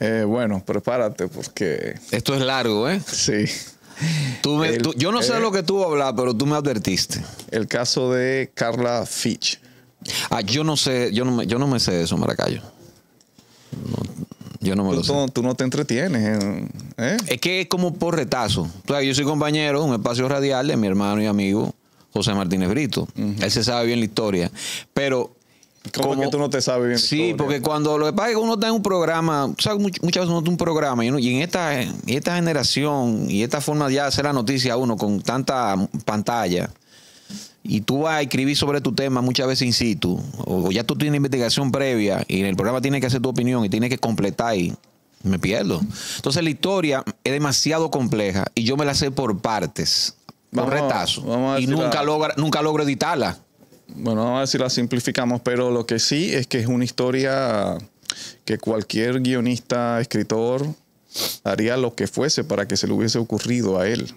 Eh, bueno, prepárate porque... Esto es largo, ¿eh? Sí. yo no sé eh, lo que tú hablas, pero tú me advertiste. El caso de Carla Fitch. Ah, yo no sé, yo no me, yo no me sé eso, Maracayo. yo no me lo sé. tú no te entretienes. ¿eh? Es que es como por retazo. yo soy compañero, un espacio radial de mi hermano y amigo José Martínez Brito. Él se sabe bien la historia. Pero ¿Cómo que tú no te sabes bien. Sí, porque cuando lo que pasa uno está en un programa, sabes, muchas veces uno está en un programa y, en esta, esta generación y esta forma de hacer la noticia uno con tanta pantalla y tú vas a escribir sobre tu tema muchas veces in situ, o, ya tú tienes investigación previa y en el programa tienes que hacer tu opinión y tienes que completar y me pierdo. Entonces la historia es demasiado compleja y yo me la sé por partes, por retazos, y nunca, logra, nunca logro editarla bueno, a a si la simplificamos, pero lo que sí es que es una historia que cualquier guionista, escritor, haría lo que fuese para que se le hubiese ocurrido a él,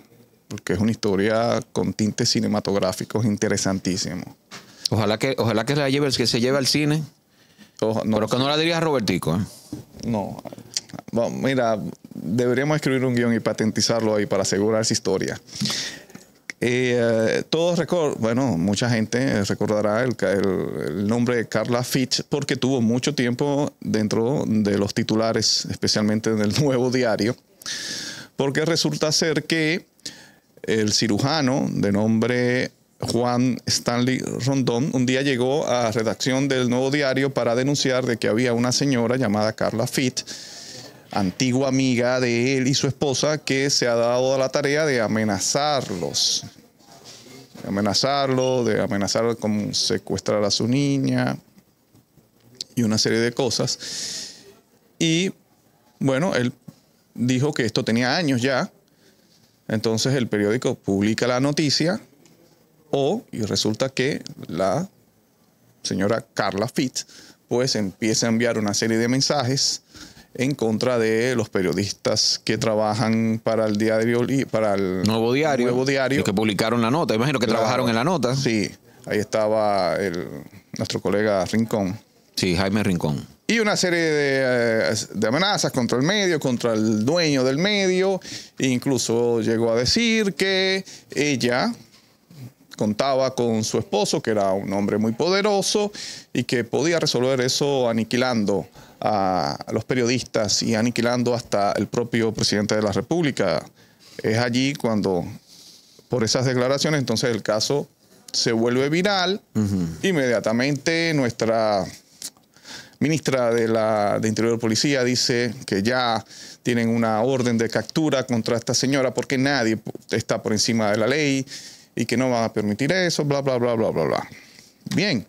porque es una historia con tintes cinematográficos interesantísimos. Ojalá que, ojalá que, la lleve, se lleve al cine. no, pero que no la diría Robertico. ¿eh? No. mira, deberíamos escribir un guión y patentizarlo ahí para asegurar esa historia. Eh, todos record, bueno, mucha gente recordará el, nombre de Carla Fitch porque tuvo mucho tiempo dentro de los titulares, especialmente en el nuevo diario, porque resulta ser que el cirujano de nombre Juan Stanley Rondón un día llegó a redacción del nuevo diario para denunciar de que había una señora llamada Carla Fitch antigua amiga de él y su esposa que se ha dado a la tarea de amenazarlos. De amenazarlo, de amenazar con secuestrar a su niña y una serie de cosas. Y bueno, él dijo que esto tenía años ya. Entonces el periódico publica la noticia o, y resulta que la señora Carla Fitz pues empieza a enviar una serie de mensajes en contra de los periodistas que trabajan para el diario para el Nuevo Diario, Nuevo Diario. que publicaron la nota, imagino que trabajaron en la nota. Sí, ahí estaba el, nuestro colega Rincón. Sí, Jaime Rincón. Y una serie eh, de, amenazas contra el medio, contra el dueño del medio. incluso llegó a decir que ella contaba con su esposo, que era un hombre muy poderoso, y que podía resolver eso aniquilando a los periodistas y aniquilando hasta el propio presidente de la República. Es allí cuando, por esas declaraciones, entonces el caso se vuelve viral. Inmediatamente nuestra ministra de, la, de Interior Policía dice que ya tienen una orden de captura contra esta señora porque nadie está por encima de la ley y que no van a permitir eso, bla, bla, bla, bla, bla, bla. Bien,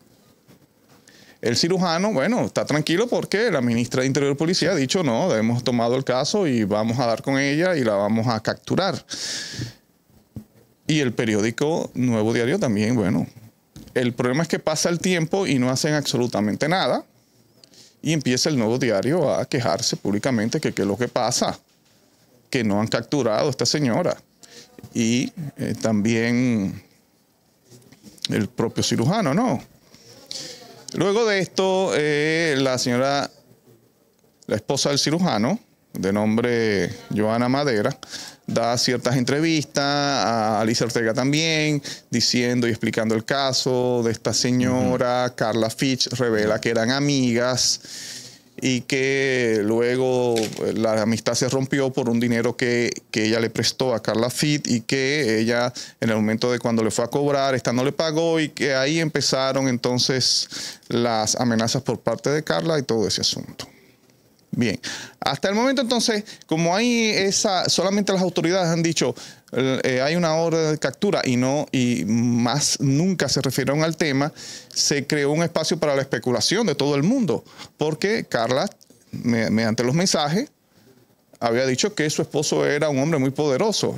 el cirujano, bueno, está tranquilo porque la ministra de Interior y Policía ha dicho, no, hemos tomado el caso y vamos a dar con ella y la vamos a capturar. Y el periódico Nuevo Diario también, bueno. El problema es que pasa el tiempo y no hacen absolutamente nada. Y empieza el Nuevo Diario a quejarse públicamente que qué es lo que pasa, que no han capturado a esta señora. Y eh, también el propio cirujano, ¿no? Luego de esto, eh, la señora, la esposa del cirujano, de nombre Joana Madera, da ciertas entrevistas, a Alicia Ortega también, diciendo y explicando el caso de esta señora. Carla Fitch revela que eran amigas y que luego eh, la amistad se rompió por un dinero que, ella le prestó a Carla Fit y que ella en el momento de cuando le fue a cobrar, esta no le pagó y que ahí empezaron entonces las amenazas por parte de Carla y todo ese asunto. Bien, hasta el momento entonces, como hay esa, solamente las autoridades han dicho, eh, hay una orden de captura y no y más nunca se refirieron al tema, se creó un espacio para la especulación de todo el mundo, porque Carla, mediante los mensajes, había dicho que su esposo era un hombre muy poderoso.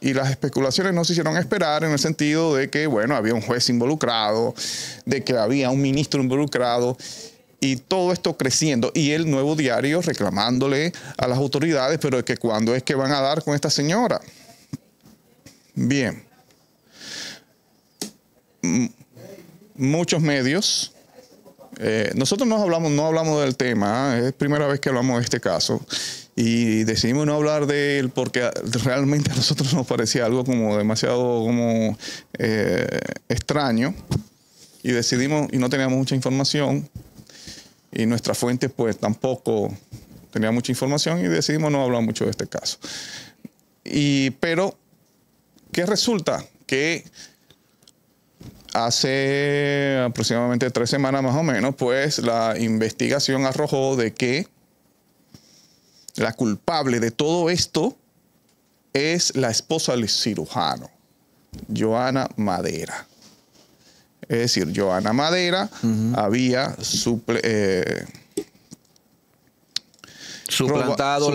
Y las especulaciones no se hicieron esperar en el sentido de que, bueno, había un juez involucrado, de que había un ministro involucrado y todo esto creciendo. Y el nuevo diario reclamándole a las autoridades, pero de que cuándo es que van a dar con esta señora. Bien. muchos medios. Eh, nosotros no hablamos, no hablamos del tema, ¿ah? es la primera vez que hablamos de este caso y decidimos no hablar de él porque realmente a nosotros nos parecía algo como demasiado como eh, extraño y decidimos y no teníamos mucha información y nuestra fuente pues tampoco tenía mucha información y decidimos no hablar mucho de este caso. Y, pero ¿Qué resulta? Que hace aproximadamente tres semanas más o menos, pues la investigación arrojó de que la culpable de todo esto es la esposa del cirujano, Joana Madera. Es decir, Joana Madera había eh, suplantado,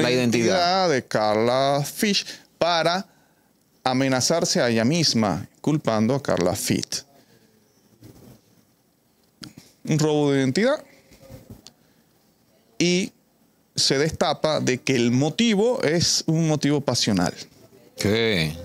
la, identidad de Carla Fish para amenazarse a ella misma, culpando a Carla Fit. Un robo de identidad. Y se destapa de que el motivo es un motivo pasional. ¿Qué?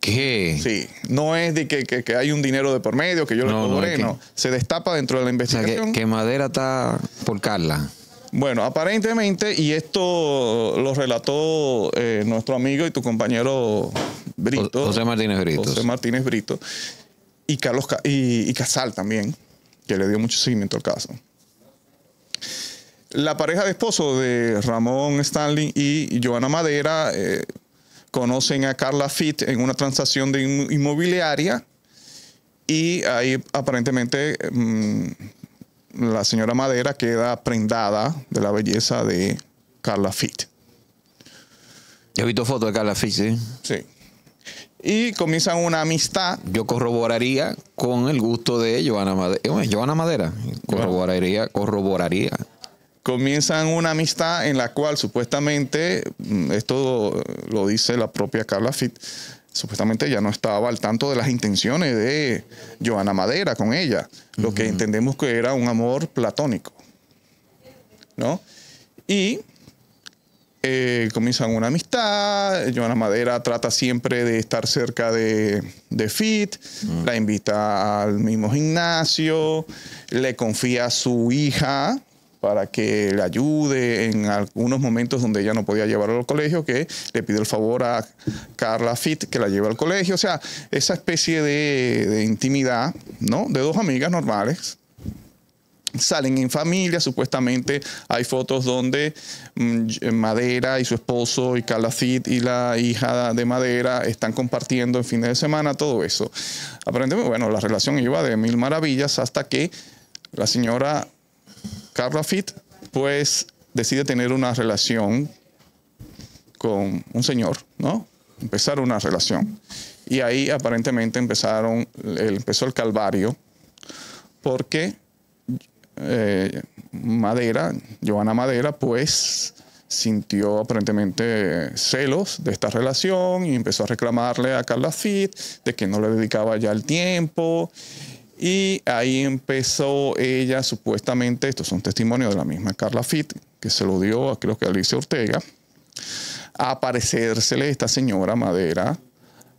¿Qué? Sí, no es de que, que, hay un dinero de por medio, que yo lo no, no, Se destapa dentro de la investigación. que Madera está por Carla. Bueno, aparentemente, y esto lo relató eh, nuestro amigo y tu compañero Brito. José Martínez Brito. José Martínez Brito. Y, Carlos, y, Casal también, que le dio mucho seguimiento al caso. La pareja de esposo de Ramón Stanley y Joana Madera eh, conocen a Carla Fitt en una transacción de inmobiliaria y ahí aparentemente mm, la señora Madera queda prendada de la belleza de Carla Fitt. Ya he visto fotos de Carla Fitt, sí. Sí. Y comienzan una amistad. Yo corroboraría con el gusto de Joana Madera. Eh, Joana Madera. Corroboraría, corroboraría. Comienzan una amistad en la cual supuestamente, mm, esto lo dice la propia Carla Fitt, supuestamente ya no estaba al tanto de las intenciones de Joana Madera con ella, lo que entendemos que era un amor platónico. Y eh, comienzan una amistad, Joana Madera trata siempre de estar cerca de, de Fit, mm. la invita al mismo gimnasio, le confía a su hija, para que le ayude en algunos momentos donde ella no podía llevarlo al colegio, que le pide el favor a Carla Fit que la lleve al colegio. O sea, esa especie de, intimidad, ¿no? De dos amigas normales, salen en familia, supuestamente hay fotos donde mm, Madera y su esposo y Carla Fit y la hija de Madera están compartiendo en fines de semana todo eso. Aparentemente, bueno, la relación iba de mil maravillas hasta que la señora Carla Fit, pues decide tener una relación con un señor, ¿no? Empezar una relación. Y ahí aparentemente empezaron, empezó el calvario, porque eh, Madera, joana Madera, pues sintió aparentemente celos de esta relación y empezó a reclamarle a Carla Fit de que no le dedicaba ya el tiempo y ahí empezó ella, supuestamente, es un testimonio de la misma Carla Fitt, que se lo dio a creo que Alicia Ortega, a aparecérsele esta señora Madera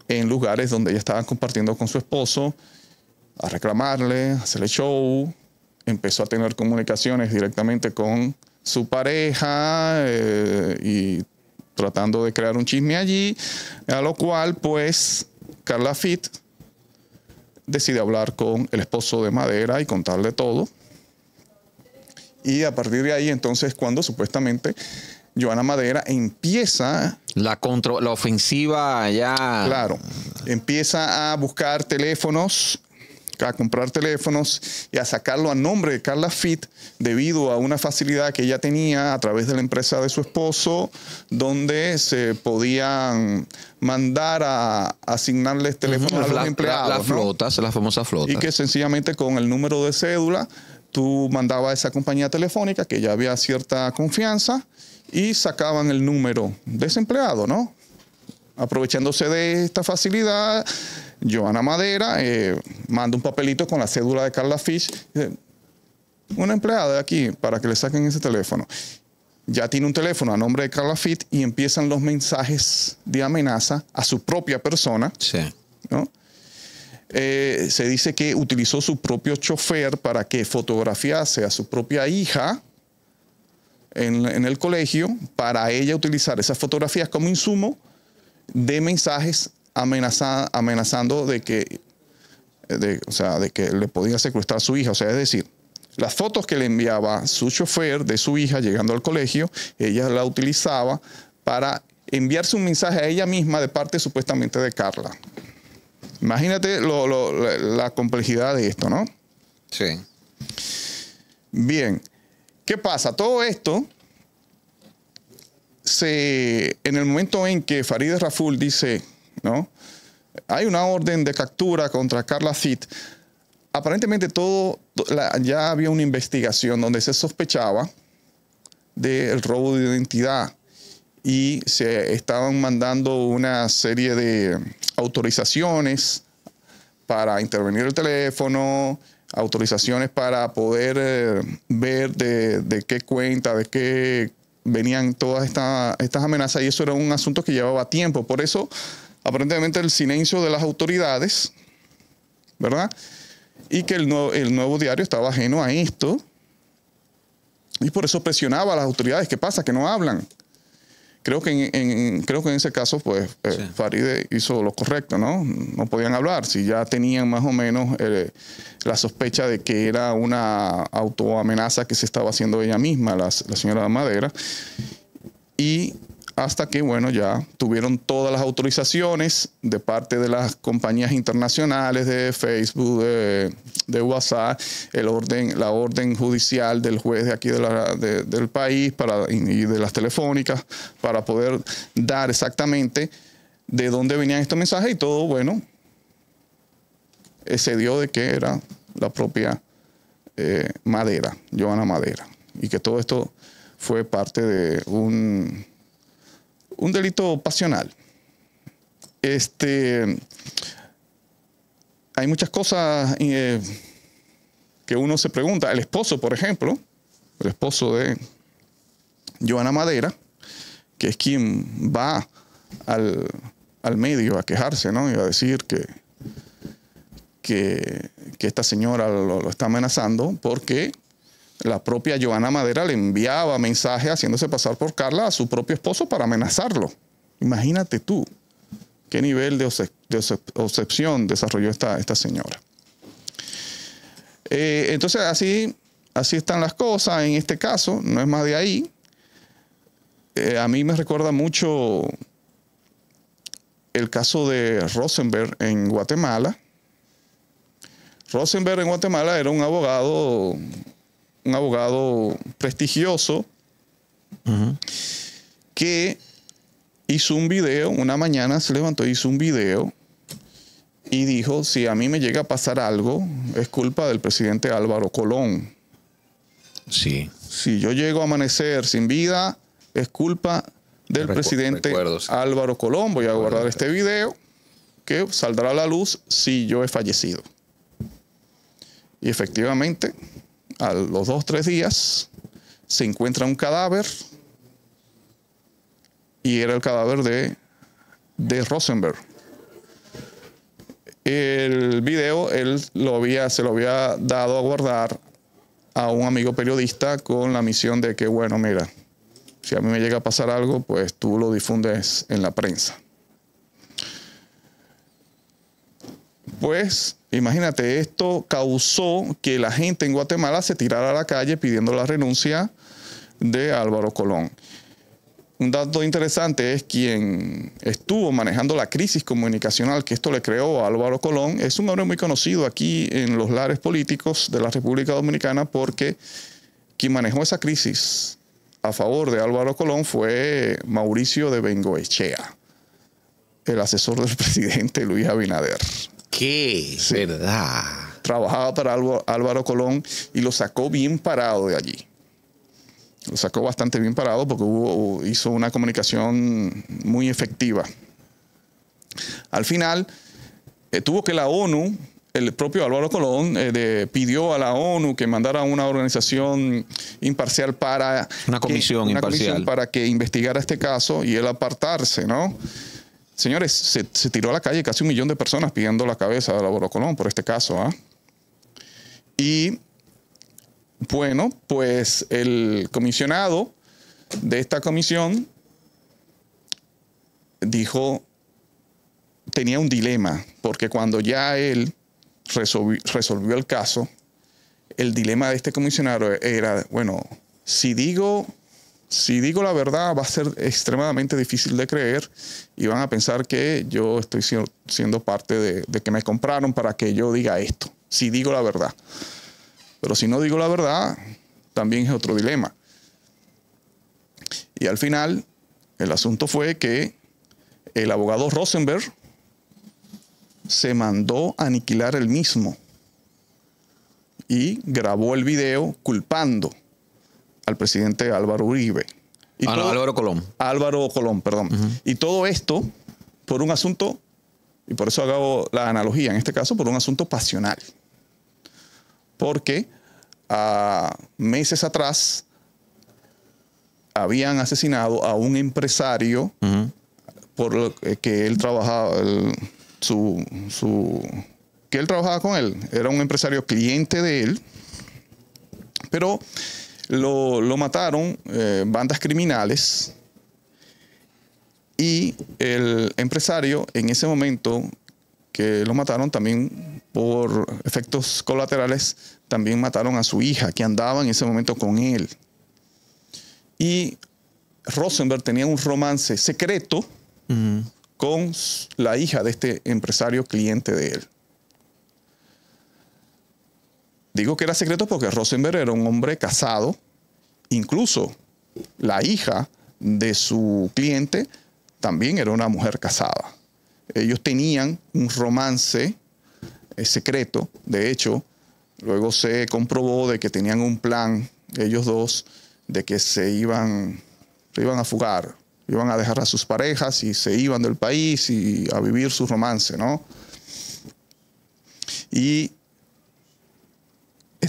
en lugares donde ella estaba compartiendo con su esposo, a reclamarle, a hacerle show, empezó a tener comunicaciones directamente con su pareja eh, y tratando de crear un chisme allí, a lo cual pues Carla Fitt decide hablar con el esposo de Madera y contarle todo. Y a partir de ahí, entonces, cuando supuestamente Joana Madera empieza... La, la ofensiva ya... Claro, empieza a buscar teléfonos a comprar teléfonos y a sacarlo a nombre de Carla Fit debido a una facilidad que ella tenía a través de la empresa de su esposo, donde se podían mandar a asignarles teléfonos a los empleados. Las la flotas, las famosas flotas. Y que sencillamente con el número de cédula tú mandabas a esa compañía telefónica que ya había cierta confianza y sacaban el número de ese empleado, ¿no? Aprovechándose de esta facilidad, Joana Madera eh, manda un papelito con la cédula de Carla Fish. una empleada de aquí para que le saquen ese teléfono. Ya tiene un teléfono a nombre de Carla Fitch y empiezan los mensajes de amenaza a su propia persona. Sí. Eh, se dice que utilizó su propio chofer para que fotografiase a su propia hija en el colegio para ella utilizar esas fotografías como insumo de mensajes amenazando de que, o sea, de que le podía secuestrar a su hija. O sea, es decir, las fotos que le enviaba su chofer de su hija llegando al colegio, ella la utilizaba para enviarse un mensaje a ella misma de parte supuestamente de Carla. Imagínate la, complejidad de esto, ¿no? Sí. Bien, ¿qué pasa? Todo esto, se, en el momento en que Farideh Raful dice, ¿no? Hay una orden de captura contra Carla Fitt Aparentemente todo, ya había una investigación donde se sospechaba del robo de identidad y se estaban mandando una serie de autorizaciones para intervenir el teléfono, autorizaciones para poder eh, ver de, qué cuenta, de qué venían todas estas amenazas y eso era un asunto que llevaba tiempo. Por eso aparentemente el silencio de las autoridades, ¿verdad? Y que el nuevo, diario estaba ajeno a esto. Y por eso presionaba a las autoridades. ¿Qué pasa? Que no hablan. Creo que en, creo que en ese caso, pues, eh, Faride hizo lo correcto, ¿no? No podían hablar. Si ya tenían más o menos eh, la sospecha de que era una autoamenaza que se estaba haciendo ella misma, la, la señora Madera. Y hasta que, bueno, ya tuvieron todas las autorizaciones de parte de las compañías internacionales, de Facebook, de, WhatsApp, el orden, la orden judicial del juez de aquí de del país para, y de las telefónicas para poder dar exactamente de dónde venían estos mensajes y todo, bueno, eh, se dio de que era la propia eh, Madera, Joana Madera, y que todo esto fue parte de un un delito pasional. Este, hay muchas cosas eh, que uno se pregunta. El esposo, por ejemplo, el esposo de Joana Madera, que es quien va al, medio a quejarse, ¿no? Y a decir que, que, esta señora lo, está amenazando porque la propia Joana Madera le enviaba mensajes haciéndose pasar por Carla a su propio esposo para amenazarlo. Imagínate tú qué nivel de, obsesión desarrolló esta, señora. Eh, entonces así, así están las cosas en este caso, no es más de ahí. Eh, a mí me recuerda mucho el caso de Rosenberg en Guatemala. Rosenberg en Guatemala era un abogado un abogado prestigioso que hizo un video, una mañana se levantó, hizo un video y dijo, si a mí me llega a pasar algo, es culpa del presidente Álvaro Colón. Sí. Si yo llego a amanecer sin vida, es culpa del presidente Álvaro Colón. Voy a guardar este video que saldrá a la luz si yo he fallecido. Y efectivamente, a los dos, tres días se encuentra un cadáver y era el cadáver de, de Rosenberg. El video él lo había, se lo había dado a guardar a un amigo periodista con la misión de que, bueno, mira, si a mí me llega a pasar algo, pues tú lo difundes en la prensa. pues imagínate, esto causó que la gente en Guatemala se tirara a la calle pidiendo la renuncia de Álvaro Colón. Un dato interesante es quien estuvo manejando la crisis comunicacional que esto le creó a Álvaro Colón. Es un hombre muy conocido aquí en los lares políticos de la República Dominicana porque quien manejó esa crisis a favor de Álvaro Colón fue Mauricio de Bengoechea, el asesor del presidente Luis Abinader qué? ¿Verdad? Trabajaba para Álvaro Colón y lo sacó bien parado de allí lo sacó bastante bien parado porque hizo una comunicación muy efectiva. Al final, eh, tuvo que la ONU, el propio Álvaro Colón, eh, pidió a la ONU que mandara una organización imparcial para... Una comisión para que investigara este caso y él apartarse, ¿no? Señores, se, tiró a la calle casi un millón de personas pidiendo la cabeza de la Colón por este caso. ¿ah? Y bueno, pues el comisionado de esta comisión dijo, tenía un dilema, porque cuando ya él resolvió el caso, el dilema de este comisionado era, bueno, si digo si digo la verdad, va a ser extremadamente difícil de creer y van a pensar que yo estoy siendo parte de, que me compraron para que yo diga esto, si digo la verdad. Pero si no digo la verdad, también es otro dilema. Y al final, el asunto fue que el abogado Rosenberg se mandó a aniquilar el mismo y grabó el video culpando al presidente Álvaro Uribe. Ah, Álvaro Colón. Álvaro Colón, perdón. Y todo esto por un asunto, y por eso hago la analogía, en este caso por un asunto pasional. Porque ah, meses atrás habían asesinado a un empresario por que él trabajaba, el, su, su, que él trabajaba con él. Era un empresario cliente de él, pero lo, mataron eh, bandas criminales y el empresario en ese momento que lo mataron también por efectos colaterales, también mataron a su hija que andaba en ese momento con él. Y Rosenberg tenía un romance secreto con la hija de este empresario cliente de él. Digo que era secreto porque Rosenberg era un hombre casado, incluso la hija de su cliente también era una mujer casada. Ellos tenían un romance eh, secreto, de hecho, luego se comprobó de que tenían un plan, ellos dos, de que se iban, se iban a fugar, iban a dejar a sus parejas y se iban del país y a vivir su romance, ¿no? Y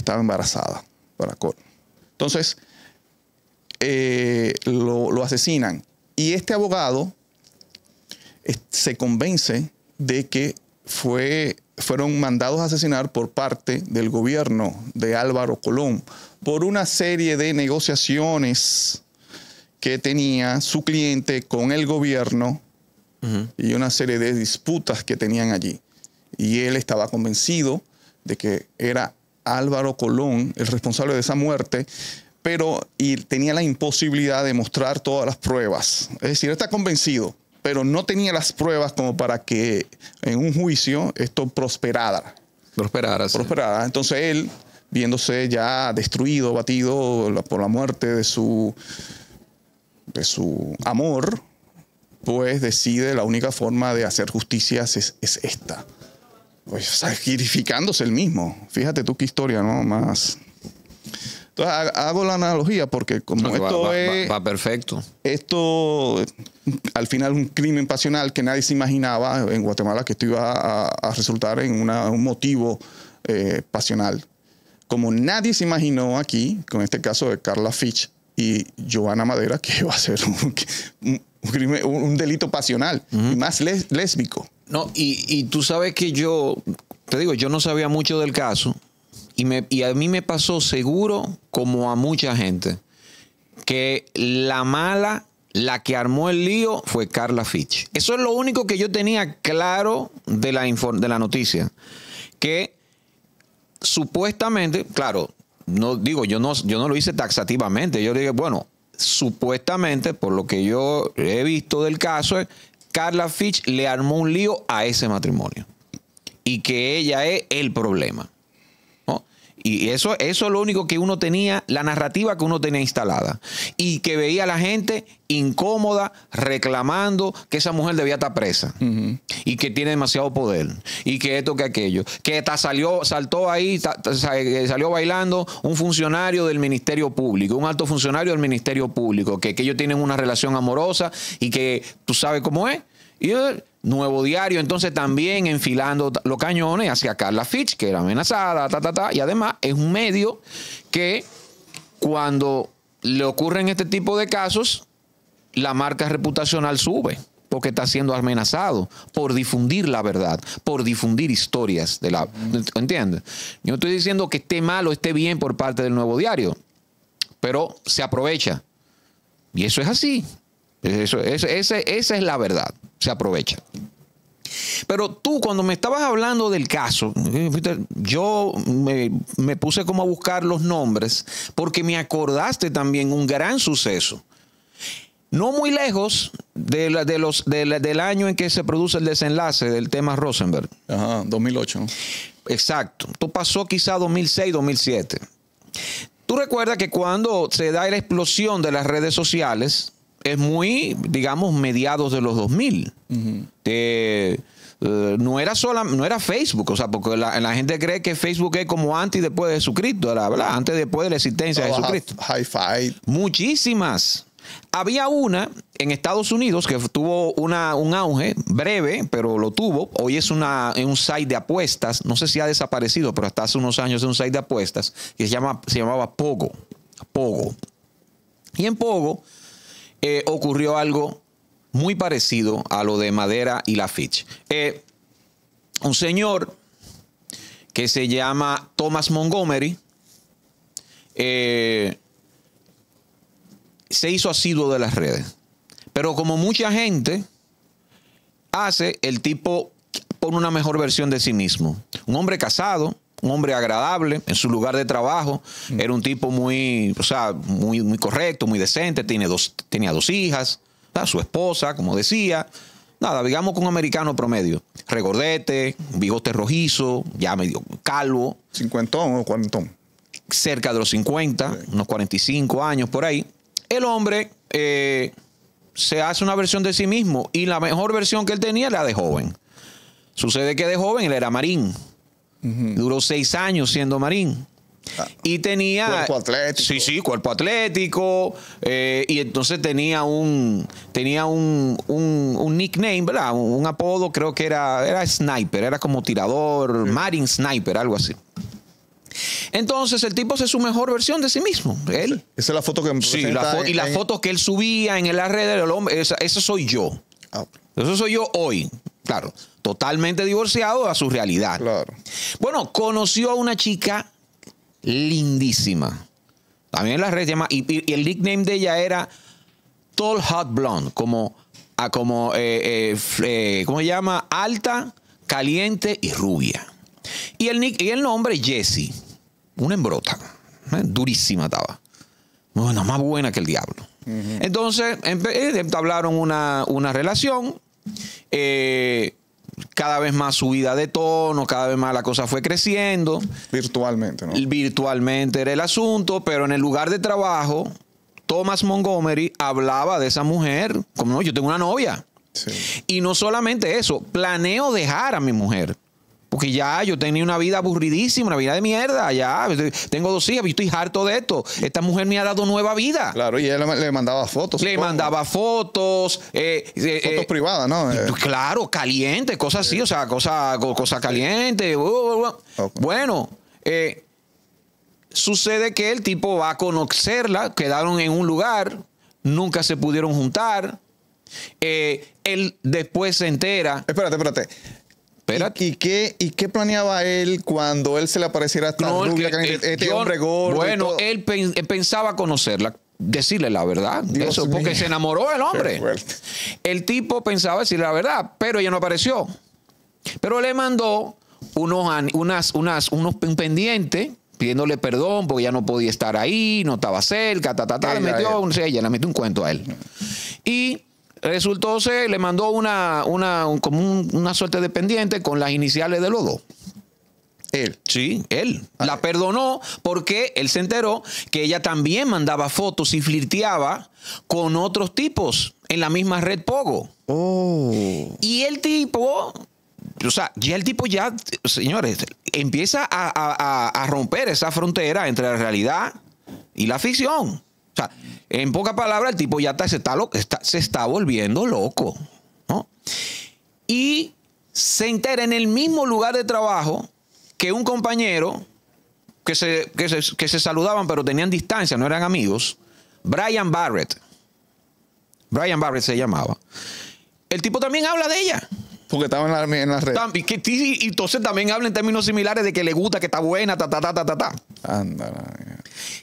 estaba embarazada, para Entonces, eh, lo, asesinan. Y este abogado se convence de que fue, fueron mandados a asesinar por parte del gobierno de Álvaro Colón por una serie de negociaciones que tenía su cliente con el gobierno y una serie de disputas que tenían allí. Y él estaba convencido de que era Álvaro Colón, el responsable de esa muerte, pero y tenía la imposibilidad de mostrar todas las pruebas. Es decir, está convencido, pero no tenía las pruebas como para que en un juicio esto prosperara. Prosperara. Sí. Entonces él, viéndose ya destruido, batido por la muerte de su, de su amor, pues decide la única forma de hacer justicia es, es esta pues, sacrificándose el mismo. Fíjate tú qué historia, ¿no? Más. Entonces hago la analogía porque como esto va, es... Va, perfecto. Esto, al final, un crimen pasional que nadie se imaginaba en Guatemala que esto iba a, resultar en un motivo eh, pasional. Como nadie se imaginó aquí, con este caso de Carla Fitch y Giovanna Madera, que va a ser un, un, delito pasional y más lésbico. No, y, y, tú sabes que yo, te digo, yo no sabía mucho del caso y, me, y a mí me pasó seguro como a mucha gente que la mala, la que armó el lío fue Carla Fitch. Eso es lo único que yo tenía claro de la, de la noticia. Que supuestamente, claro, no digo, yo no, yo no lo hice taxativamente. Yo dije, bueno, supuestamente, por lo que yo he visto del caso, Carla Fitch le armó un lío a ese matrimonio y que ella es el problema. Y eso, eso es lo único que uno tenía, la narrativa que uno tenía instalada. Y que veía a la gente incómoda, reclamando que esa mujer debía estar presa. Y que tiene demasiado poder. Y que esto, que aquello. Que salió, saltó ahí, eh, salió bailando un funcionario del Ministerio Público, un alto funcionario del Ministerio Público, que, que ellos tienen una relación amorosa y que tú sabes cómo es y el Nuevo Diario, entonces también enfilando los cañones hacia Carla Fitch, que era amenazada, ta, ta, ta. Y además es un medio que cuando le ocurren este tipo de casos, la marca reputacional sube porque está siendo amenazado por difundir la verdad, por difundir historias de la... ¿Entiendes? Yo estoy diciendo que esté mal o esté bien por parte del nuevo diario, pero se aprovecha. Y eso es así. Eso, esa es la verdad se aprovecha. Pero tú, cuando me estabas hablando del caso, yo me, puse como a buscar los nombres porque me acordaste también un gran suceso. No muy lejos de los, del año en que se produce el desenlace del tema Rosenberg. Ajá, 2008. Exacto. Tú pasó quizá 2006, 2007. Tú recuerdas que cuando se da la explosión de las redes sociales, es muy, digamos, mediados de los 2000. Eh, eh, no era sola, no era Facebook, o sea, porque la, gente cree que Facebook es como antes y después de Jesucristo, ¿verdad? Antes y después de la existencia de Jesucristo. Muchísimas. Había una en Estados Unidos que tuvo un auge breve, pero lo tuvo. Hoy es una, un site de apuestas. No sé si ha desaparecido, pero hasta hace unos años es un site de apuestas que se, llama, se llamaba Pogo. Pogo. Y en Pogo eh, ocurrió algo muy parecido a lo de Madera y Lafitte. Eh, un señor que se llama Thomas Montgomery eh, se hizo asiduo de las redes. Pero como mucha gente hace, el tipo pone una mejor versión de sí mismo. Un hombre casado, un hombre agradable en su lugar de trabajo. Mm. Era un tipo muy, o sea, muy, correcto, muy decente. Tiene dos, tenía dos hijas, su esposa, como decía. Nada, digamos con un americano promedio. Regordete, bigote rojizo, ya medio calvo. ¿Cincuentón o cuarentón? Cerca de los 50, unos 45 años por ahí. El hombre eh, se hace una versión de sí mismo y la mejor versión que él tenía era de joven. Sucede que de joven él era marín Duró seis años siendo marín. Ah, y tenía. Cuerpo atlético. Sí, sí, cuerpo atlético. Eh, y entonces tenía un. Tenía un, nickname, ¿verdad? Un, apodo, creo que era. Era sniper, era como tirador, marín Marine Sniper, algo así. Entonces el tipo es su mejor versión de sí mismo. Él. Esa es la foto que Sí, la y las fotos que él subía en las red del hombre. eso soy yo. Ah. Eso soy yo hoy. Claro. Totalmente divorciado a su realidad. Claro. Bueno, conoció a una chica lindísima. También la red llama. Y, el nickname de ella era Tall Hot Blonde. Como, a, ah, como eh, eh, eh, ¿cómo se llama? Alta, caliente y rubia. Y el, y el nombre Jessie. Una embrota. Durísima estaba. Bueno, más buena que el diablo. Entonces, entablaron una, una relación eh, cada vez más subida de tono, cada vez más la cosa fue creciendo. Virtualmente, ¿no? Virtualmente era el asunto, pero en el lugar de trabajo, Thomas Montgomery hablaba de esa mujer como, no, yo tengo una novia. Y no solamente eso, planeo dejar a mi mujer. Porque ya yo tenía una vida aburridísima, una vida de mierda, ya. Tengo dos hijas, yo estoy harto de esto. Esta mujer me ha dado nueva vida. Claro, y él le mandaba fotos. Le mandaba fotos. Eh, eh, fotos eh, privadas, ¿no? Pues, claro, caliente, cosas así, o sea, cosas cosa calientes. Uh, uh, uh. Bueno, sucede que el tipo va a conocerla, quedaron en un lugar, nunca se pudieron juntar. él después se entera. Espérate, espérate ¿Y, qué, planeaba él cuando él se le apareciera esta rubia, eh, este hombre gordo? Bueno, él pensaba conocerla, decirle la verdad. eso, porque se enamoró del hombre. El tipo pensaba decirle la verdad, pero ella no apareció. Pero le mandó unos, unas, unas, unos pendientes pidiéndole perdón porque ya no podía estar ahí, no estaba cerca, ta, ta, ta. le metió, Un, ella le metió un cuento a él. Y Resultó ser, le mandó una, una, como una suerte de pendiente con las iniciales de los dos. Él. Sí, él. Ah. la perdonó porque él se enteró que ella también mandaba fotos y flirteaba con otros tipos en la misma red Pogo. Oh. Y el tipo, o sea, ya el tipo ya, señores, empieza a, a romper esa frontera entre la realidad y la ficción. O sea, en pocas palabras, el tipo ya está, se, está, está, se está volviendo loco. ¿no? Y se entera en el mismo lugar de trabajo que un compañero que se, que se saludaban pero tenían distancia, no eran amigos, Brian Barrett. Brian Barrett se llamaba. El tipo también habla de ella. Porque estaba en la, red. y, entonces también habla en términos similares de que le gusta, que está buena, ta, ta, ta, ta, ta, ta.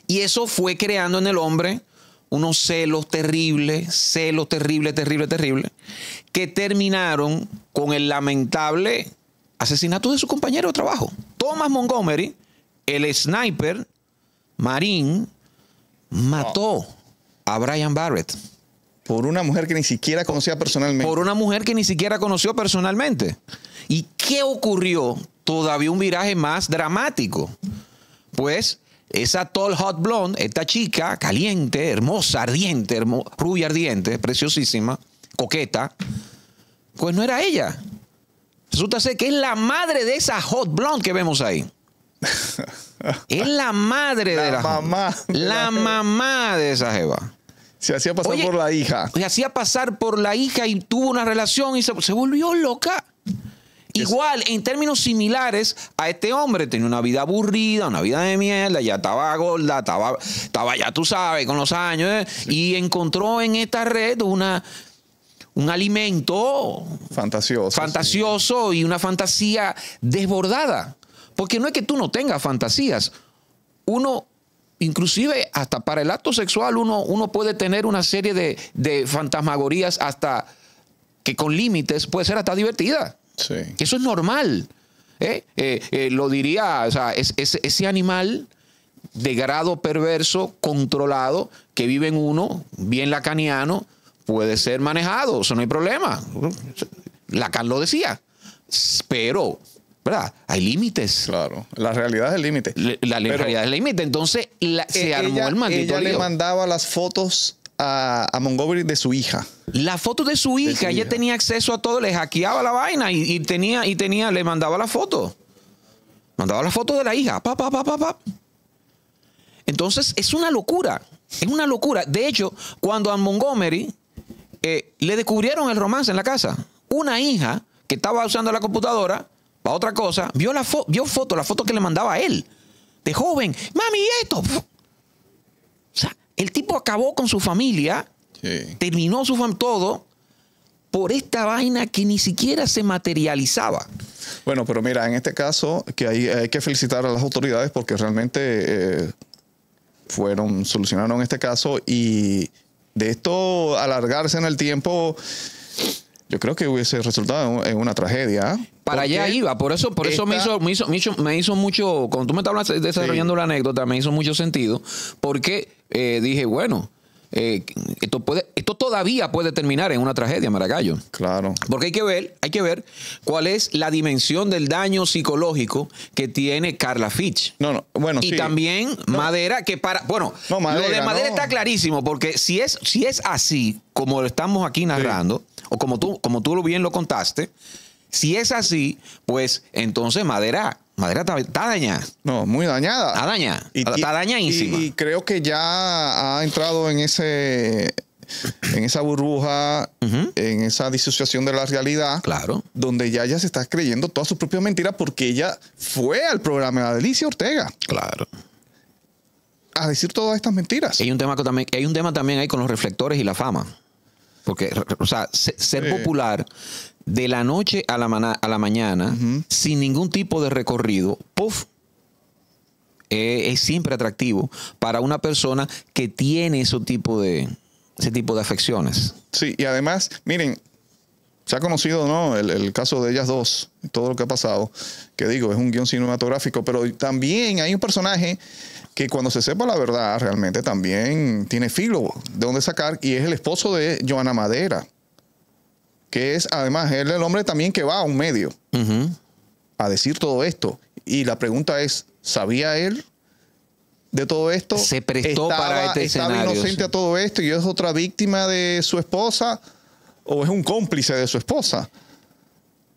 Y eso fue creando en el hombre unos celos terribles, celos terribles, terribles, terribles, que terminaron con el lamentable asesinato de su compañero de trabajo. Thomas Montgomery, el sniper, Marín, mató oh. a Brian Barrett. Por una mujer que ni siquiera conocía personalmente. Por una mujer que ni siquiera conoció personalmente. ¿Y qué ocurrió? Todavía un viraje más dramático. Pues esa tall hot blonde, esta chica caliente, hermosa, ardiente, rubia ardiente, preciosísima, coqueta, pues no era ella. Resulta ser que es la madre de esa hot blonde que vemos ahí. es la madre de la mamá. La, la mamá de esa jeva. Se hacía pasar por la hija. Se hacía pasar por la hija y tuvo una relación y se, volvió loca. Igual, en términos similares a este hombre, tenía una vida aburrida, una vida de mierda, ya estaba gorda, estaba, ya tú sabes, con los años, ¿eh? y encontró en esta red una, un alimento fantasioso, fantasioso y una fantasía desbordada. Porque no es que tú no tengas fantasías, uno inclusive hasta para el acto sexual uno, puede tener una serie de, fantasmagorías hasta que con límites puede ser hasta divertida. Sí. Eso es normal. ¿eh? Eh, eh, lo diría, o sea, ese animal de grado perverso, controlado, que vive en uno, bien lacaniano, puede ser manejado, eso no hay problema. Lacan lo decía. Pero hay límites. Claro, la realidad es el límite. La, realidad es el límite. Entonces se armó el maldito Ella le mandaba las fotos a, Montgomery de su hija. La foto de su hija, ella tenía acceso a todo, le hackeaba la vaina y, tenía, y tenía, le mandaba la foto. Mandaba la foto de la hija. pa, Entonces, es una locura. Es una locura. De hecho, cuando a Montgomery eh, le descubrieron el romance en la casa, una hija que estaba usando la computadora para otra cosa, vio, la vio foto, la foto que le mandaba a él, de joven. Mami, esto. O sea, el tipo acabó con su familia, terminó su familia, todo, por esta vaina que ni siquiera se materializaba. Bueno, pero mira, en este caso, que hay, hay que felicitar a las autoridades porque realmente eh, fueron, solucionaron este caso y de esto alargarse en el tiempo, yo creo que hubiese resultado en una tragedia. ¿ah? Para allá iba, por eso, por eso me hizo, me hizo, me hizo, mucho, cuando tú me estabas desarrollando la anécdota, me hizo mucho sentido, porque eh, dije, bueno, eh, esto, puede, esto todavía puede terminar en una tragedia, Maragallo. Claro. Porque hay que ver, hay que ver cuál es la dimensión del daño psicológico que tiene Carla Fitch. No, no, bueno, Y también Madera, que para, bueno, lo de Madera está clarísimo, porque si es, si es así, como lo estamos aquí narrando, o como tú, como tú bien lo contaste, si es así, pues entonces madera, madera está, dañada. No, muy dañada. Está dañada. está dañadísima. Y, creo que ya ha entrado en ese en esa burbuja, en esa disociación de la realidad. Claro. Donde ya ya se está creyendo todas sus propias mentiras porque ella fue al programa de Alicia Ortega. Claro. A decir todas estas mentiras. Hay un tema que también, hay un tema también ahí con los reflectores y la fama. Porque, o sea, ser, popular de la noche a la, a la mañana, sin ningún tipo de recorrido, puff, eh, es siempre atractivo para una persona que tiene ese tipo de, ese tipo de afecciones. Sí, y además, miren, se ha conocido ¿no? el, el caso de ellas dos, todo lo que ha pasado, que digo, es un guión cinematográfico, pero también hay un personaje que cuando se sepa la verdad realmente también tiene filo de dónde sacar y es el esposo de Joana Madera que es además él el hombre también que va a un medio a decir todo esto. Y la pregunta es, ¿sabía él de todo esto? Se prestó para este estaba inocente a todo esto y es otra víctima de su esposa o es un cómplice de su esposa.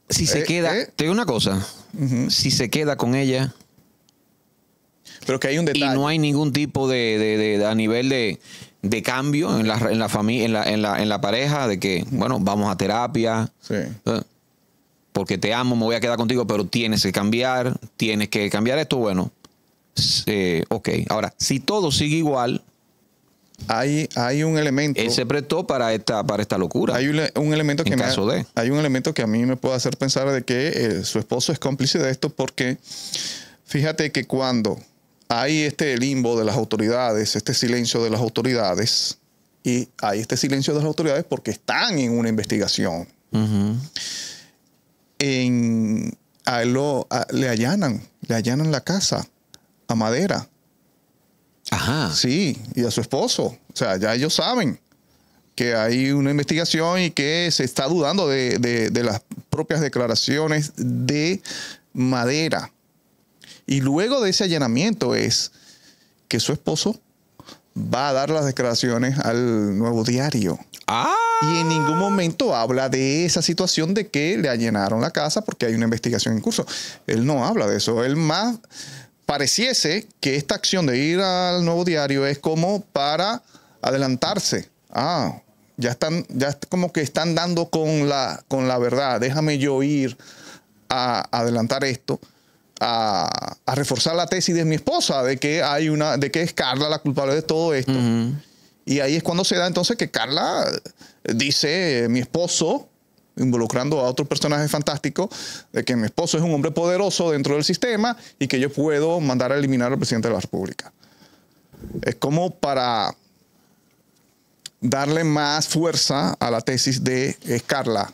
Si se eh, queda, eh. te digo una cosa, si se queda con ella, pero que hay un detalle. Y no hay ningún tipo de a nivel de, de cambio en la, en la familia, en la, pareja, de que, bueno, vamos a terapia. Eh, porque te amo, me voy a quedar contigo, pero tienes que cambiar, tienes que cambiar esto. Bueno, eh, ok. Ahora, si todo sigue igual, hay, hay, un elemento. Él se prestó para esta, para esta locura. Hay un, elemento que Hay un elemento que a mí me puede hacer pensar de que eh, su esposo es cómplice de esto, porque fíjate que cuando hay este limbo de las autoridades, este silencio de las autoridades, y hay este silencio de las autoridades porque están en una investigación. lo, le allanan, le allanan la casa a Madera. Ajá. Sí, y a su esposo. O sea, ya ellos saben que hay una investigación y que se está dudando de las propias declaraciones de Madera. Y luego de ese allanamiento es que su esposo va a dar las declaraciones al nuevo diario. Ah. Y en ningún momento habla de esa situación de que le allanaron la casa porque hay una investigación en curso. Él no habla de eso. Él más pareciese que esta acción de ir al nuevo diario es como para adelantarse. Ah, ya están, ya como que están dando con la, con la verdad. Déjame yo ir a adelantar esto a, reforzar la tesis de mi esposa de que hay una, de que es Carla la culpable de todo esto. Y ahí es cuando se da entonces que Carla dice, mi esposo, involucrando a otro personaje fantástico, de que mi esposo es un hombre poderoso dentro del sistema y que yo puedo mandar a eliminar al presidente de la República. Es como para darle más fuerza a la tesis de Carla,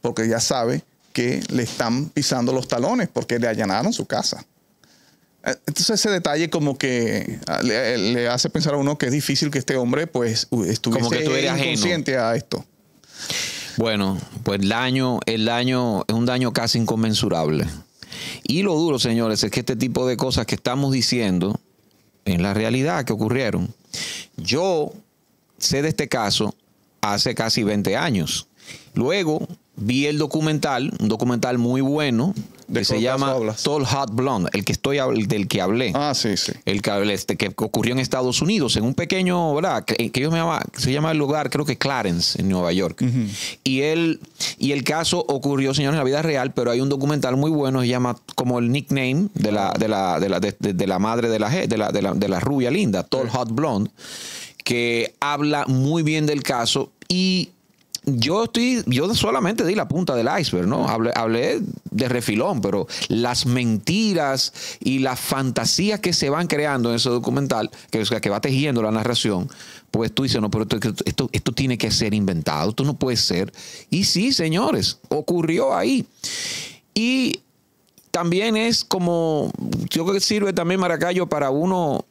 porque ya sabe que le están pisando los talones porque le allanaron su casa. Eh, entonces ese detalle como que ah, eh, le, hace pensar a uno que es difícil que este hombre pues estuviese como a esto. Bueno, pues el daño, el daño es un daño casi inconmensurable. Y lo duro, señores, es que este tipo de cosas que estamos diciendo en la realidad que ocurrieron. Yo sé de este caso hace casi 20 años. Luego, vi el documental, un documental muy bueno, que se llama Tall Hot Blonde, el que estoy del que hablé. Ah, sí, sí. El que hablé, este, que ocurrió en Estados Unidos, en un pequeño, ¿verdad? Que, eh, se llama el lugar, creo que Clarence, en Nueva York. Y él, y el caso ocurrió, señores, en la vida real, pero hay un documental muy bueno, se llama como el nickname de la, de la, madre de la, de de la, rubia linda, Tall Hot Blonde, que habla muy bien del caso y yo estoy, yo solamente di la punta del iceberg, ¿no? Hablé, de refilón, pero las mentiras y las fantasías que se van creando en ese documental, que, que va tejiendo la narración, pues tú dices, no, pero esto, esto tiene que ser inventado, esto no puede ser. Y sí, señores, ocurrió ahí. Y también es como, yo creo que sirve también Maracayo para uno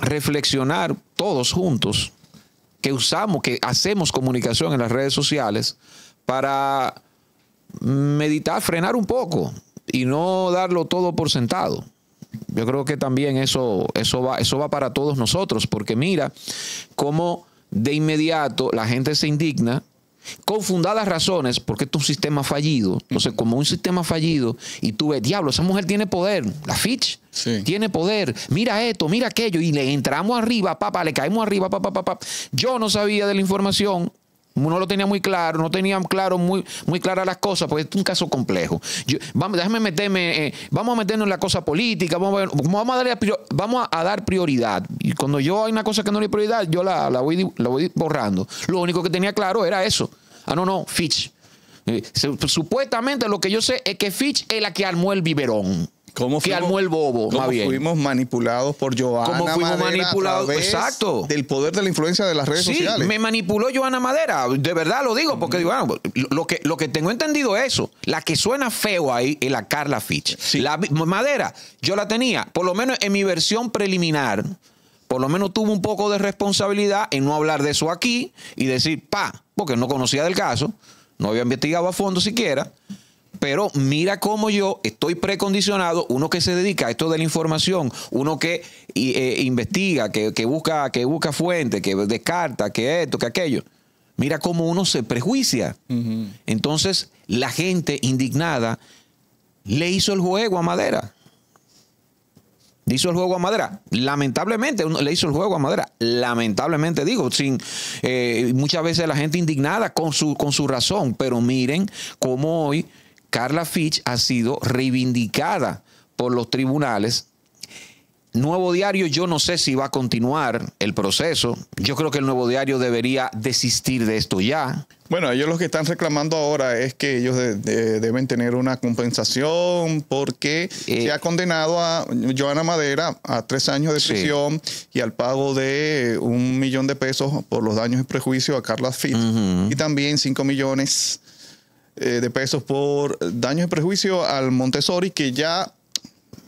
reflexionar todos juntos que usamos, que hacemos comunicación en las redes sociales para meditar, frenar un poco y no darlo todo por sentado. Yo creo que también eso, eso, va, eso va para todos nosotros, porque mira cómo de inmediato la gente se indigna confundadas razones, porque es un sistema fallido. Entonces, como un sistema fallido, y tú ves, diablo, esa mujer tiene poder, la Fitch tiene poder, mira esto, mira aquello, y le entramos arriba, papá, le caemos arriba, papá, papá. Yo no sabía de la información, no lo tenía muy claro, no tenían claro muy, muy claras las cosas, porque este es un caso complejo. Yo, vamos, déjame meterme, eh, vamos a meternos en la cosa política, vamos a, vamos a, vamos a dar prioridad. Y cuando yo hay una cosa que no le prioridad, yo la, voy, la voy borrando. Lo único que tenía claro era eso. Ah, no, no, Fitch. Eh, supuestamente lo que yo sé es que Fitch es la que armó el biberón. ¿Cómo el bobo, fuimos manipulados por Joana ¿Cómo fuimos Madera manipulados? Exacto. Del poder de la influencia de las redes sociales? sí, me manipuló Joana Madera. De verdad lo digo, porque bueno, lo, que, lo que tengo entendido es eso. La que suena feo ahí es la Carla Fitch. La Madera, yo la tenía, por lo menos en mi versión preliminar, por lo menos tuvo un poco de responsabilidad en no hablar de eso aquí y decir, pa, porque no conocía del caso, no había investigado a fondo siquiera. Pero mira cómo yo estoy precondicionado, uno que se dedica a esto de la información, uno que eh, investiga, que, busca, que busca fuente, que descarta, que esto, que aquello. Mira cómo uno se prejuicia. Entonces, la gente indignada le hizo el juego a Madera. Le hizo el juego a madera. Lamentablemente, le hizo el juego a madera. Lamentablemente, digo, sin eh, muchas veces la gente indignada con su, con su razón. Pero miren cómo hoy Carla Fitch ha sido reivindicada por los tribunales. Nuevo Diario, yo no sé si va a continuar el proceso. Yo creo que el Nuevo Diario debería desistir de esto ya. Bueno, ellos lo que están reclamando ahora es que ellos deben tener una compensación porque eh, se ha condenado a Joana Madera a tres años de prisión y al pago de un millón de pesos por los daños y prejuicios a Carla Fitch. y también cinco millones eh, de pesos por daños y prejuicios al Montessori, que ya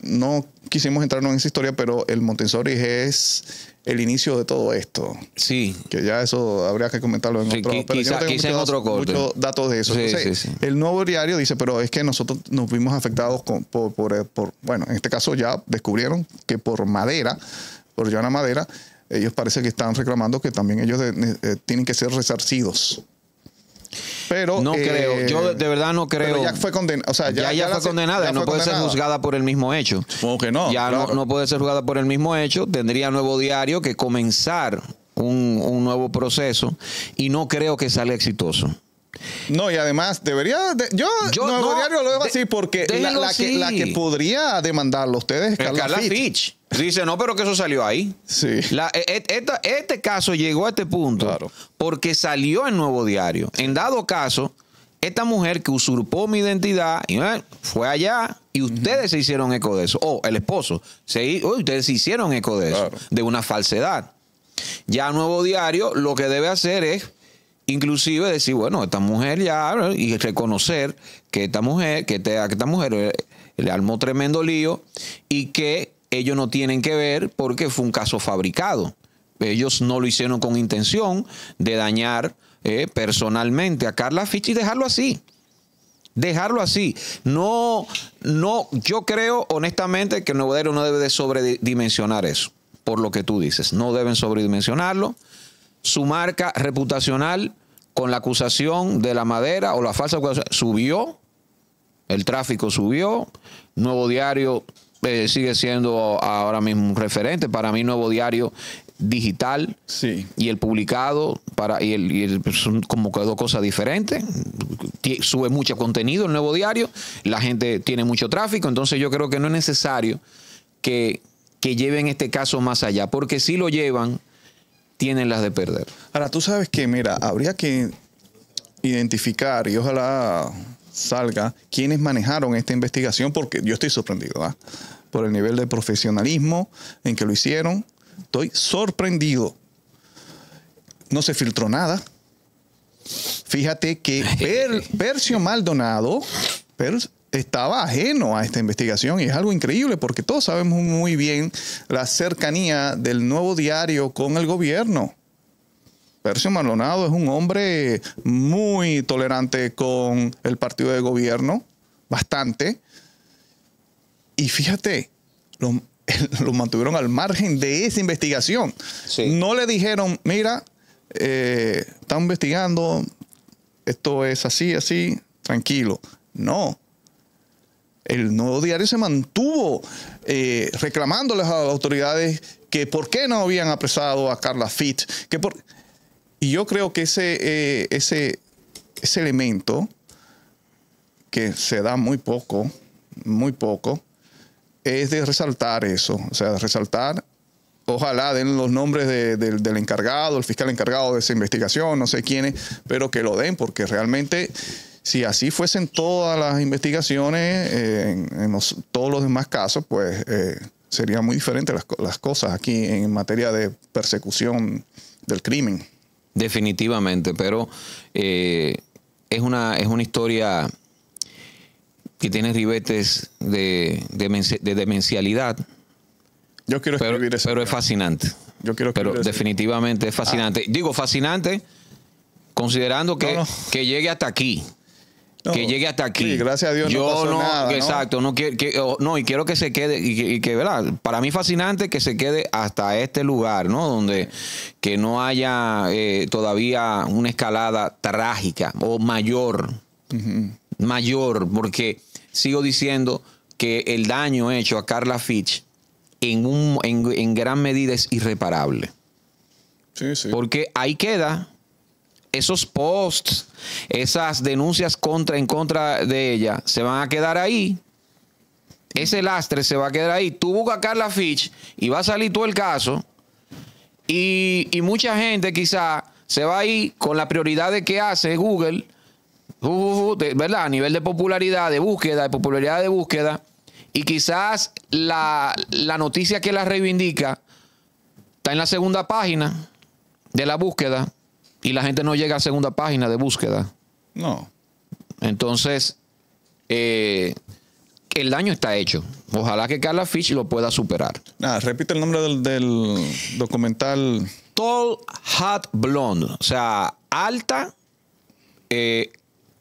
no quisimos entrarnos en esa historia, pero el Montessori es el inicio de todo esto. Sí. Que ya eso habría que comentarlo en otro. Pero yo tengo muchos, otro corte. datos de eso. Sí, sí, el nuevo diario dice, pero es que nosotros nos vimos afectados con, por, eh, por, bueno, en este caso ya descubrieron que por madera, por llana Madera, ellos parece que están reclamando que también ellos eh, tienen que ser resarcidos pero. No creo. Yo de verdad no creo. ya fue condenada. ya, fue condenada. no puede ser juzgada por el mismo hecho. Como no. Ya no, puede ser juzgada por el mismo hecho. Tendría nuevo diario que comenzar un, nuevo proceso. Y no creo que salga exitoso. No, y además debería. yo, yo diario lo veo así porque la, que, podría demandarlo a ustedes es Carla, Carla dice, no, pero que eso salió ahí. Sí. E, e, este caso llegó a este punto porque salió en Nuevo Diario. En dado caso, esta mujer que usurpó mi identidad eh, fue allá y ustedes se hicieron eco de eso. O el esposo, ustedes se hicieron eco de eso, de una falsedad. Ya Nuevo Diario lo que debe hacer es inclusive decir, bueno, esta mujer ya, y reconocer que esta mujer, que, que esta mujer eh, le armó tremendo lío y que ellos no tienen que ver porque fue un caso fabricado. Ellos no lo hicieron con intención de dañar eh, personalmente a Carla Fitch y dejarlo así. Dejarlo así. No, no, yo creo honestamente que el nuevo no debe de sobredimensionar eso, por lo que tú dices. No deben sobredimensionarlo. Su marca reputacional con la acusación de la madera o la falsa acusación subió, el tráfico subió, Nuevo Diario eh, sigue siendo ahora mismo un referente. Para mi Nuevo Diario digital y el publicado para y el, pues, son como que dos cosas diferentes sube mucho contenido el nuevo diario la gente tiene mucho tráfico entonces yo creo que no es necesario que, que lleven este caso más allá porque si lo llevan tienen las de perder ahora tú sabes que mira habría que identificar y ojalá salga quienes manejaron esta investigación, porque yo estoy sorprendido ¿ah? por el nivel de profesionalismo en que lo hicieron. Estoy sorprendido. No se filtró nada. Fíjate que el Percio Maldonado estaba ajeno a esta investigación y es algo increíble porque todos sabemos muy bien la cercanía del nuevo diario con el gobierno. Percio Malonado es un hombre muy tolerante con el partido de gobierno, bastante. Y fíjate, lo, mantuvieron al margen de esa investigación. No le dijeron, mira, eh, están investigando, esto es así, así, tranquilo. No. El nuevo diario se mantuvo eh, reclamándoles a las autoridades que por qué no habían apresado a Carla Fitch, que por y yo creo que eh, ese, ese, elemento, que se da muy poco, muy poco, es de resaltar eso, o sea, de resaltar, ojalá den los nombres del encargado, el fiscal encargado de esa investigación, no sé quiénes, pero que lo den, porque realmente si así fuesen todas las investigaciones eh, en, todos los demás casos, pues eh, serían muy diferentes las cosas aquí en materia de persecución del crimen. Definitivamente, pero eh, es, una, es una historia que tiene ribetes de, de, demencialidad. Yo quiero escribir pero, es fascinante. Yo quiero Pero definitivamente es fascinante. Ah. Digo, fascinante considerando que, que llegue hasta aquí que llegue hasta aquí. gracias a Dios Yo no, no Exacto, no, oh, no, y quiero que se quede, y que, ¿verdad? Para mí fascinante que se quede hasta este lugar, ¿no? Donde no haya eh, todavía una escalada trágica o mayor, mayor, porque sigo diciendo que el daño hecho a Carla Fitch en, un, en, en gran medida es irreparable. Sí, sí. Porque ahí queda esos posts, esas denuncias contra en contra de ella, se van a quedar ahí. Ese lastre se va a quedar ahí. Tú buscas a Carla Fitch y va a salir todo el caso. Y, mucha gente quizá se va ahí con la prioridad de que hace Google, ¿verdad? A nivel de popularidad, de búsqueda, de popularidad de búsqueda. Y quizás la noticia que la reivindica está en la segunda página de la búsqueda y la gente no llega a segunda página de búsqueda. No. Entonces, eh, el daño está hecho. Ojalá que Carla Fish lo pueda superar. Nada, repite el nombre del, documental. Tall Hat Blonde. O sea, alta, eh,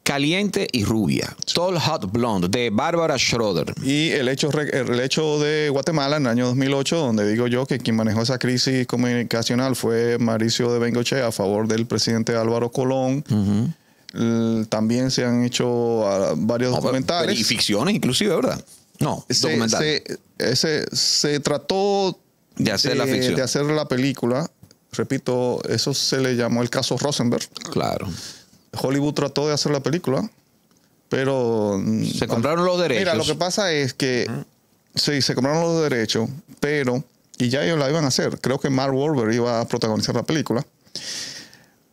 Caliente y Rubia, Tall Hot Blonde, de Bárbara Schroeder. Y el hecho, el hecho de Guatemala en el año 2008, donde digo yo que quien manejó esa crisis comunicacional fue Mauricio de Bengoche a favor del presidente Álvaro Colón. también se han hecho ah, varios ah, documentales. y ficciones, inclusive, ¿verdad? No, se, documentales. Eh, se, trató hacer, la de hacer la película. Repito, eso se le llamó el caso Rosenberg. Claro. Hollywood trató de hacer la película, pero... Mm, se compraron los derechos. Mira, lo que pasa es que... Sí, se compraron los derechos, pero... Y ya ellos la iban a hacer. Creo que Mark Wahlberg iba a protagonizar la película.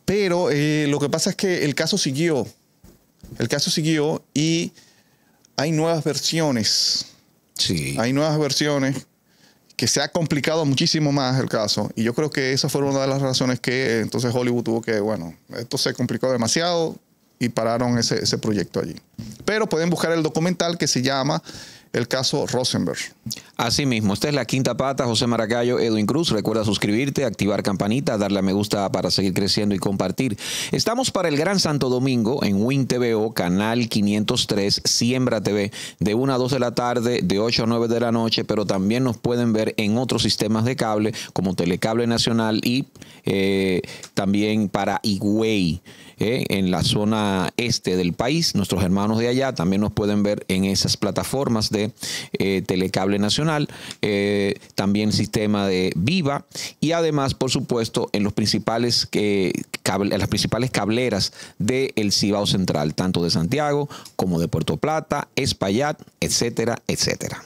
Pero eh, lo que pasa es que el caso siguió. El caso siguió y hay nuevas versiones. Sí. Hay nuevas versiones que se ha complicado muchísimo más el caso. Y yo creo que esa fue una de las razones que entonces Hollywood tuvo que, bueno, esto se complicó demasiado y pararon ese, ese proyecto allí. Pero pueden buscar el documental que se llama el caso Rosenberg. Así mismo, esta es la quinta pata, José Maracayo, Edwin Cruz. Recuerda suscribirte, activar campanita, darle a me gusta para seguir creciendo y compartir. Estamos para el Gran Santo Domingo en Win TVO, canal 503, Siembra TV, de 1 a 2 de la tarde, de 8 a 9 de la noche, pero también nos pueden ver en otros sistemas de cable como Telecable Nacional y eh, también para Higüey. ¿eh? en la zona este del país. Nuestros hermanos de allá también nos pueden ver en esas plataformas de eh, Telecable Nacional, eh, también sistema de Viva y además, por supuesto, en las principales cableras del Cibao Central, tanto de Santiago como de Puerto Plata, Espaillat, etcétera, etcétera.